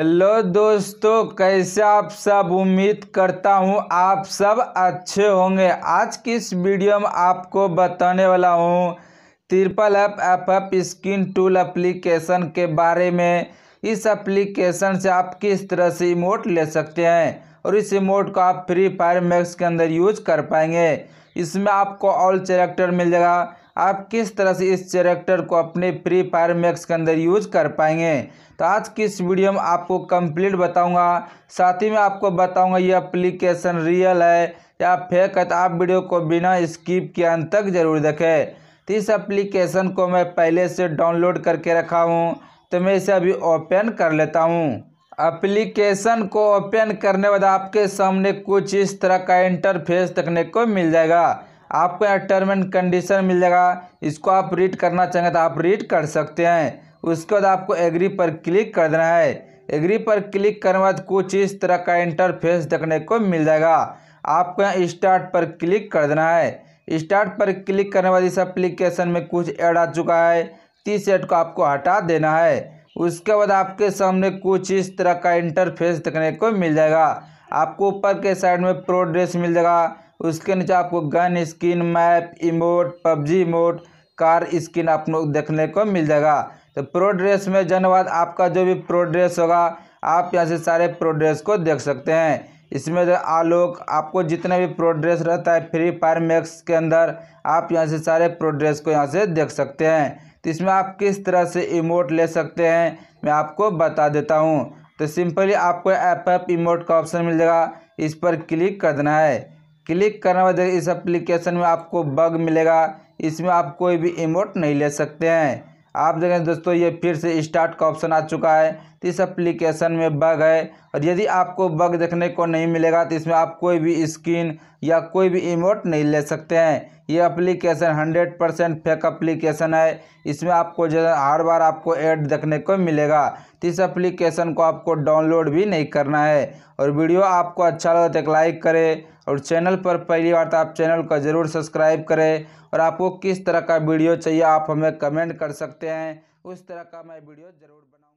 hello दोस्तों कैसे आप सब उम्मीद करता हूँ आप सब अच्छे होंगे आज की इस वीडियो में आपको बताने वाला हूँ triple app F app screen tool application के बारे में इस एप्लीकेशन से आप किस तरह से इमोट ले सकते हैं और इस इमोट को आप फ्री फायर मैक्स के अंदर यूज कर पाएंगे इसमें आपको ऑल चैरेक्टर मिल जाएगा आप किस तरह से इस चैरेक्टर को अपने फ्री फायर मैक्स के अंदर यूज कर पाएंगे तो आज की इस वीडियो में आपको कंप्लीट बताऊंगा साथ ही में आपको बताऊंगा ये एप्लीकेशन रियल है या फेक है तो आप वीडियो को बिना स्किप के अंत तक जरूर देखें तो इस एप्लीकेशन को मैं पहले से डाउनलोड करके रखा हूँ तो मैं इसे अभी ओपन कर लेता हूँ एप्लीकेशन को ओपन करने बाद आपके सामने कुछ इस तरह का इंटरफेस देखने को मिल जाएगा आपको यहाँ टर्म एंड कंडीशन मिल जाएगा इसको आप रीड करना चाहेंगे तो आप रीड कर सकते हैं उसके बाद आपको एग्री पर क्लिक कर देना है एग्री पर क्लिक करने के बाद कुछ इस तरह का इंटरफेस देखने को मिल जाएगा आपको यहाँ स्टार्ट पर क्लिक कर देना है स्टार्ट पर क्लिक करने के बाद इस एप्लीकेशन में कुछ ऐड आ चुका है तीस एड को आपको हटा देना है उसके बाद आपके सामने कुछ इस तरह का इंटरफेस देखने को मिल जाएगा आपको ऊपर के साइड में प्रोड्रेस मिल जाएगा उसके नीचे आपको gun skin map emote PUBG emote car skin आप लोग देखने को मिल जाएगा तो प्रो ड्रेस में जनवाद आपका जो भी प्रो ड्रेस होगा आप यहाँ से सारे प्रो ड्रेस को देख सकते हैं इसमें जो आलोक आपको जितने भी प्रोड्रेस रहता है फ्री फायर मैक्स के अंदर आप यहाँ से सारे प्रोड्रेस को यहाँ से देख सकते हैं तो इसमें आप किस तरह से इमोट ले सकते हैं मैं आपको बता देता हूँ तो सिंपली आपको ऐप ऐप इमोट का ऑप्शन मिल जाएगा इस पर क्लिक कर देना है क्लिक करने वाले इस एप्लीकेशन में आपको बग मिलेगा इसमें आप कोई भी इमोट नहीं ले सकते हैं आप देखें दोस्तों ये फिर से स्टार्ट का ऑप्शन आ चुका है तो इस एप्लीकेशन में बग है और यदि आपको बग देखने को नहीं मिलेगा तो इसमें आप कोई भी स्क्रीन या कोई भी इमोट नहीं ले सकते हैं ये application hundred percent fake application है इसमें आपको हर बार आपको ऐड देखने को मिलेगा तो इस एप्लीकेशन को आपको डाउनलोड भी नहीं करना है और वीडियो आपको अच्छा लगे तो लाइक करें और चैनल पर पहली बार तो आप चैनल को ज़रूर सब्सक्राइब करें और आपको किस तरह का वीडियो चाहिए आप हमें कमेंट कर सकते हैं उस तरह का मैं वीडियो ज़रूर बना